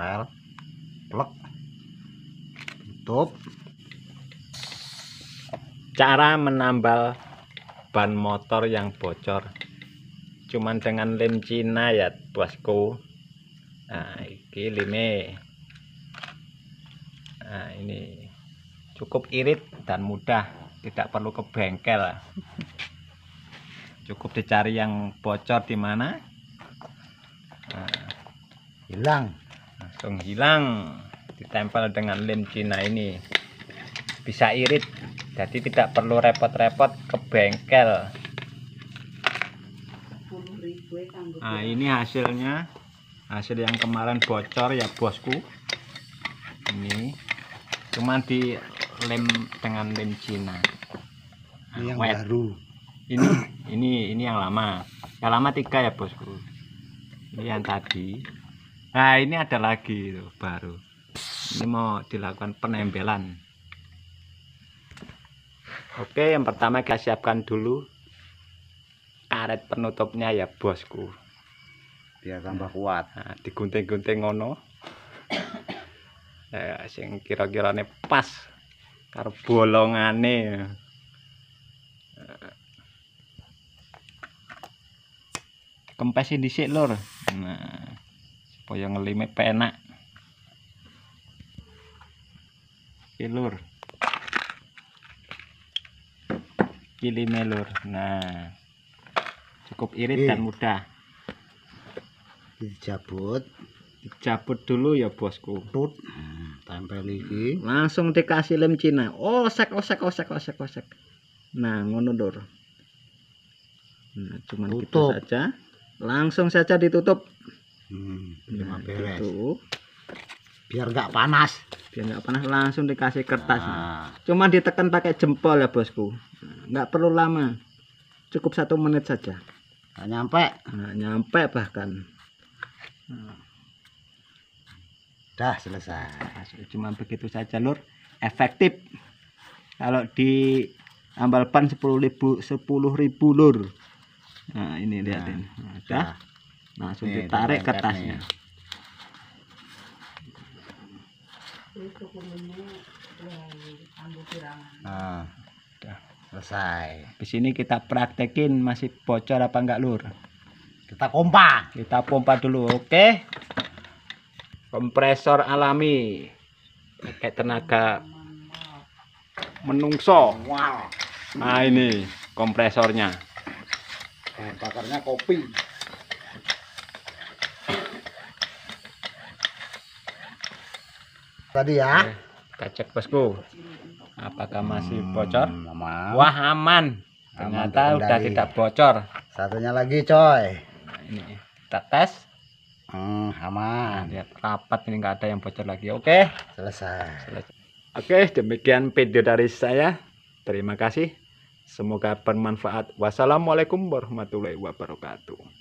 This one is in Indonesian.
tempel plek tutup cara menambal ban motor yang bocor cuman dengan lem Cina ya bosku nah ini lime nah ini cukup irit dan mudah tidak perlu ke bengkel cukup dicari yang bocor di mana nah, hilang hilang ditempel dengan lem Cina ini bisa irit jadi tidak perlu repot-repot ke bengkel nah ini hasilnya hasil yang kemarin bocor ya bosku ini cuma di lem dengan lem Cina ini yang Wet. baru ini ini ini yang lama yang lama tiga ya bosku ini yang tadi nah ini ada lagi tuh, baru ini mau dilakukan penempelan oke yang pertama kita siapkan dulu karet penutupnya ya bosku biar tambah kuat nah, digunting-gunting ngono ya sing kira-kira nih pas karo bolongane eh, kempesi dhisik lur nah yang ngelime penak oke lur kilime lur nah cukup irit eh. dan mudah dicabut dicabut dulu ya bosku Tut. Hmm, tempel lagi langsung dikasih lem Cina osek osek osek osek osek nah ngono lur nah cuman gitu Tutup. gitu saja langsung saja ditutup hmm, iya, lima gitu. biar nggak panas biar nggak panas langsung dikasih kertas nah. cuma ditekan pakai jempol ya bosku nggak perlu lama cukup satu menit saja nggak nyampe nggak nyampe bahkan dah selesai nah, cuma begitu saja lur efektif kalau di ambal ban 10.000 10.000 lur. Nah, ini lihatin nah, dah, Nah, langsung nih, ditarik kertasnya nah udah selesai di sini kita praktekin masih bocor apa enggak lur kita pompa kita pompa dulu oke kompresor alami pakai tenaga menungso wow. nah ini kompresornya nah, bakarnya kopi Tadi ya. Eh, kita cek bosku. Apakah masih hmm, bocor? Wah aman. Ternyata aman udah tidak bocor. Satunya lagi coy. Nah, ini kita tes. Hmm, aman. lihat rapat ini nggak ada yang bocor lagi. Oke. Selesai. Selesai. Oke demikian video dari saya. Terima kasih. Semoga bermanfaat. Wassalamualaikum warahmatullahi wabarakatuh.